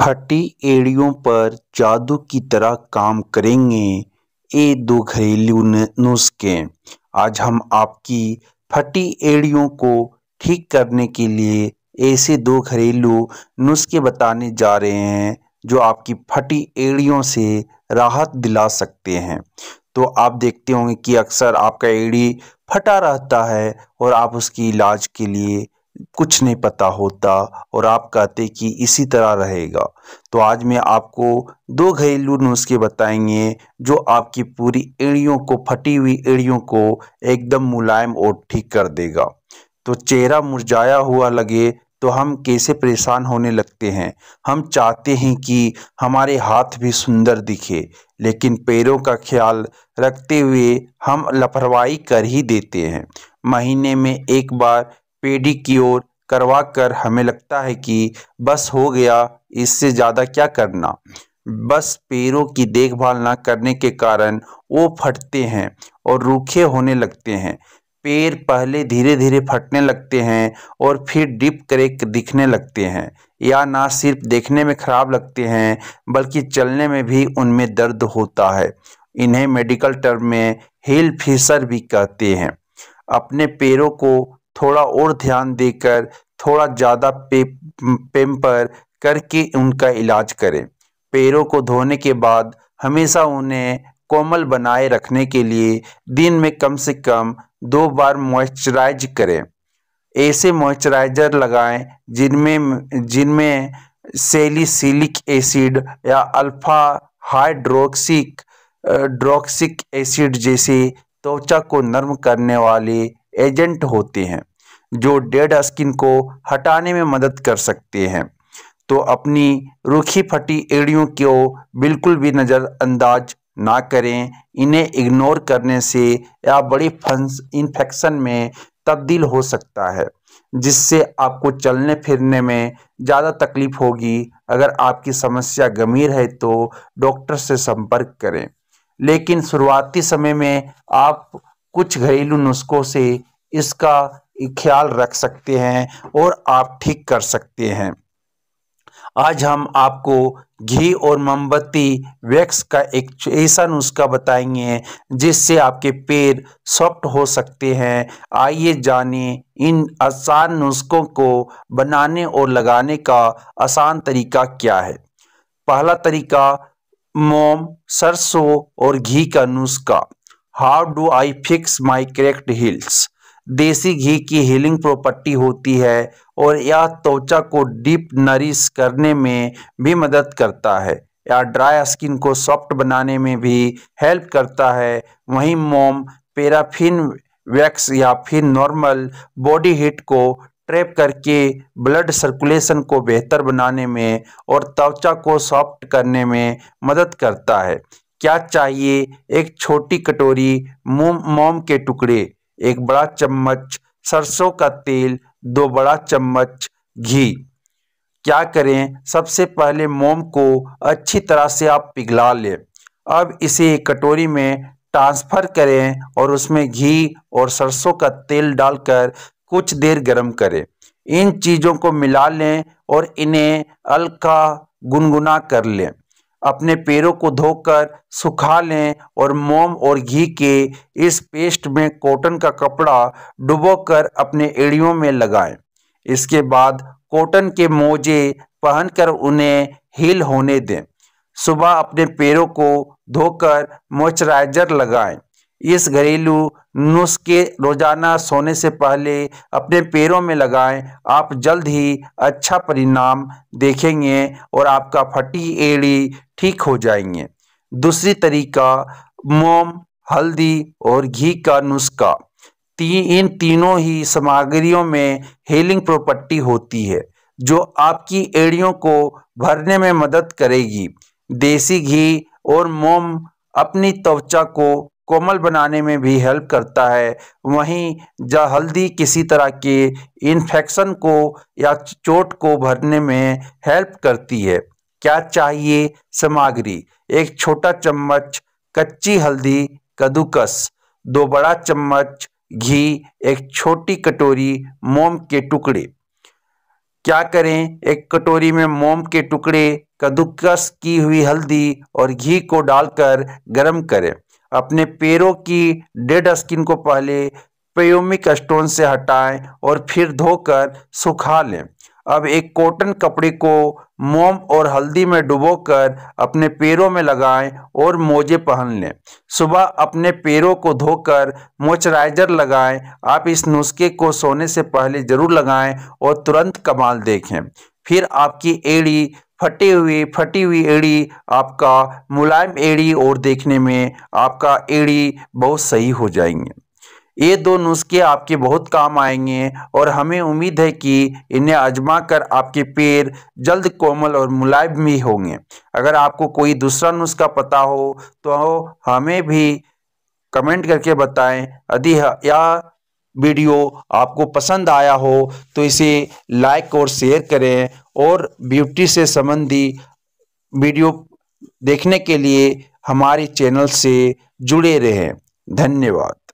फटी एड़ियों पर जादू की तरह काम करेंगे ये दो घरेलू नुस्खे आज हम आपकी फटी एड़ियों को ठीक करने के लिए ऐसे दो घरेलू नुस्खे बताने जा रहे हैं जो आपकी फटी एड़ियों से राहत दिला सकते हैं तो आप देखते होंगे कि अक्सर आपका एड़ी फटा रहता है और आप उसकी इलाज के लिए कुछ नहीं पता होता और आप कहते कि इसी तरह रहेगा तो आज मैं आपको दो घरेलू नुस्खे बताएंगे जो आपकी पूरी एड़ियों को फटी हुई एड़ियों को एकदम मुलायम और ठीक कर देगा तो चेहरा मुरझाया हुआ लगे तो हम कैसे परेशान होने लगते हैं हम चाहते हैं कि हमारे हाथ भी सुंदर दिखे लेकिन पैरों का ख्याल रखते हुए हम लापरवाही कर ही देते हैं महीने में एक बार पेडिक्योर करवा कर हमें लगता है कि बस हो गया इससे ज़्यादा क्या करना बस पैरों की देखभाल ना करने के कारण वो फटते हैं और रूखे होने लगते हैं पैर पहले धीरे धीरे फटने लगते हैं और फिर डिप क्रेक दिखने लगते हैं या ना सिर्फ देखने में ख़राब लगते हैं बल्कि चलने में भी उनमें दर्द होता है इन्हें मेडिकल टर्म में हील फिसर भी कहते हैं अपने पैरों को थोड़ा और ध्यान देकर थोड़ा ज़्यादा पे पेम्पर करके उनका इलाज करें पैरों को धोने के बाद हमेशा उन्हें कोमल बनाए रखने के लिए दिन में कम से कम दो बार मॉइस्चराइज करें ऐसे मॉइस्चराइजर लगाएं जिनमें जिनमें सेलिसिलिक एसिड या अल्फा हाइड्रोक्सिक ड्रोक्सिक एसिड जैसे त्वचा को नर्म करने वाले एजेंट होते हैं जो डेड स्किन को हटाने में मदद कर सकते हैं तो अपनी रूखी फटी एड़ियों को बिल्कुल भी नज़रअंदाज ना करें इन्हें इग्नोर करने से या बड़ी इन्फेक्शन में तब्दील हो सकता है जिससे आपको चलने फिरने में ज़्यादा तकलीफ होगी अगर आपकी समस्या गंभीर है तो डॉक्टर से संपर्क करें लेकिन शुरुआती समय में आप कुछ घरेलू नुस्खों से इसका ख्याल रख सकते हैं और आप ठीक कर सकते हैं आज हम आपको घी और मोमबत्ती वैक्स का एक ऐसा नुस्खा बताएंगे जिससे आपके पैर सॉफ्ट हो सकते हैं आइए जानें इन आसान नुस्खों को बनाने और लगाने का आसान तरीका क्या है पहला तरीका मोम सरसों और घी का नुस्खा how do I fix my cracked heels देसी घी की हीलिंग प्रॉपर्टी होती है और यह त्वचा को डीप नरिश करने में भी मदद करता है या ड्राई स्किन को सॉफ्ट बनाने में भी हेल्प करता है वहीं मोम पेराफिन वैक्स या फिर नॉर्मल बॉडी हीट को ट्रैप करके ब्लड सर्कुलेशन को बेहतर बनाने में और त्वचा को सॉफ्ट करने में मदद करता है क्या चाहिए एक छोटी कटोरी मोम मोम के टुकड़े एक बड़ा चम्मच सरसों का तेल दो बड़ा चम्मच घी क्या करें सबसे पहले मोम को अच्छी तरह से आप पिघला लें अब इसे एक कटोरी में ट्रांसफ़र करें और उसमें घी और सरसों का तेल डालकर कुछ देर गर्म करें इन चीज़ों को मिला लें और इन्हें हल्का गुनगुना कर लें अपने पैरों को धोकर सुखा लें और मोम और घी के इस पेस्ट में कॉटन का कपड़ा डुबोकर अपने एड़ियों में लगाएं। इसके बाद कॉटन के मोजे पहनकर उन्हें हील होने दें सुबह अपने पैरों को धोकर मॉइस्चराइजर लगाएं इस घरेलू नुस्खे रोजाना सोने से पहले अपने पैरों में लगाएं आप जल्द ही अच्छा परिणाम देखेंगे और आपका फटी एड़ी ठीक हो जाएंगे दूसरी तरीका मोम हल्दी और घी का नुस्खा ती इन तीनों ही सामग्रियों में हीलिंग प्रॉपर्टी होती है जो आपकी एड़ियों को भरने में मदद करेगी देसी घी और मोम अपनी त्वचा को कोमल बनाने में भी हेल्प करता है वहीं जा हल्दी किसी तरह के इन्फेक्शन को या चोट को भरने में हेल्प करती है क्या चाहिए सामग्री एक छोटा चम्मच कच्ची हल्दी कद्दूकस दो बड़ा चम्मच घी एक छोटी कटोरी मोम के टुकड़े क्या करें एक कटोरी में मोम के टुकड़े कद्दूकस की हुई हल्दी और घी को डालकर गर्म करें अपने पैरों की डेड स्किन को पहले पेयोमिक स्टोन से हटाएं और फिर धोकर सुखा लें अब एक कॉटन कपड़े को मोम और हल्दी में डुबोकर अपने पैरों में लगाएं और मोजे पहन लें सुबह अपने पैरों को धोकर मॉइस्चराइजर लगाएं आप इस नुस्खे को सोने से पहले ज़रूर लगाएं और तुरंत कमाल देखें फिर आपकी एड़ी फटे हुए फटी हुई एड़ी आपका मुलायम एड़ी और देखने में आपका एड़ी बहुत सही हो जाएंगे ये दो नुस्खे आपके बहुत काम आएंगे और हमें उम्मीद है कि इन्हें आजमा कर आपके पैर जल्द कोमल और मुलायम भी होंगे अगर आपको कोई दूसरा नुस्खा पता हो तो हमें भी कमेंट करके बताएं यदि यह वीडियो आपको पसंद आया हो तो इसे लाइक और शेयर करें और ब्यूटी से संबंधी वीडियो देखने के लिए हमारे चैनल से जुड़े रहें धन्यवाद